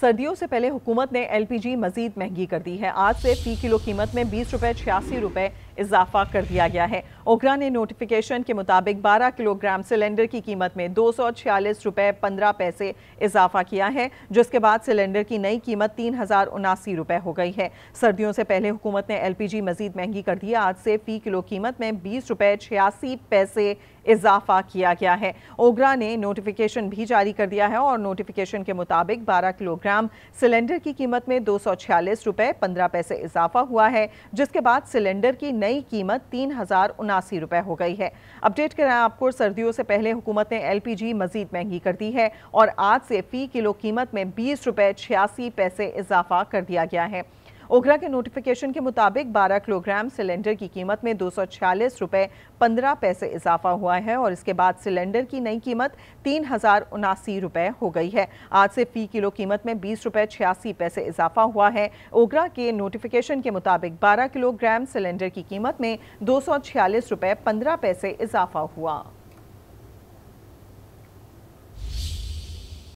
सर्दियों से पहले हुकूमत ने एलपीजी मजीद महंगी कर दी है आज से फी किलो कीमत में बीस रुपये छियासी रुपये इजाफा कर दिया गया है ओगरा ने नोटिफिकेशन के मुताबिक 12 किलोग्राम सिलेंडर की कीमत में दो सौ छियालीस रुपये पंद्रह पैसे इजाफा किया है जिसके बाद सिलेंडर की नई कीमत तीन हज़ार उनासी रुपये हो गई है सर्दियों से पहले हुकूमत ने एल पी जी मजीद महंगी कर दी आज से फी किलो कीमत में बीस रुपये छियासी पैसे इजाफा किया गया है ओगरा ने नोटिफिकेशन भी जारी कर दिया है और नोटिफिकेशन के मुताबिक 12 किलोग्राम सिलेंडर की कीमत में दो सौ छियालीस रुपये पंद्रह पैसे इजाफा हुआ है जिसके बाद सिलेंडर की नई कीमत तीन हज़ार उनासी रुपए हो गई है अपडेट करें आपको सर्दियों से पहले हुकूमत ने एलपीजी मजीद महंगी कर दी है और आज से फी किलो कीमत में बीस रुपए छियासी पैसे इजाफा कर दिया गया है ओगरा के नोटिफिकेशन के मुताबिक 12 किलोग्राम सिलेंडर की कीमत में दो सौ 15 पैसे इजाफा हुआ है और इसके बाद सिलेंडर की नई कीमत तीन हजार हो गई है आज से फी किलो कीमत में बीस रुपए छियासी पैसे इजाफा हुआ है ओगरा के नोटिफिकेशन के मुताबिक 12 किलोग्राम सिलेंडर की कीमत में दो सौ 15 पैसे इजाफा हुआ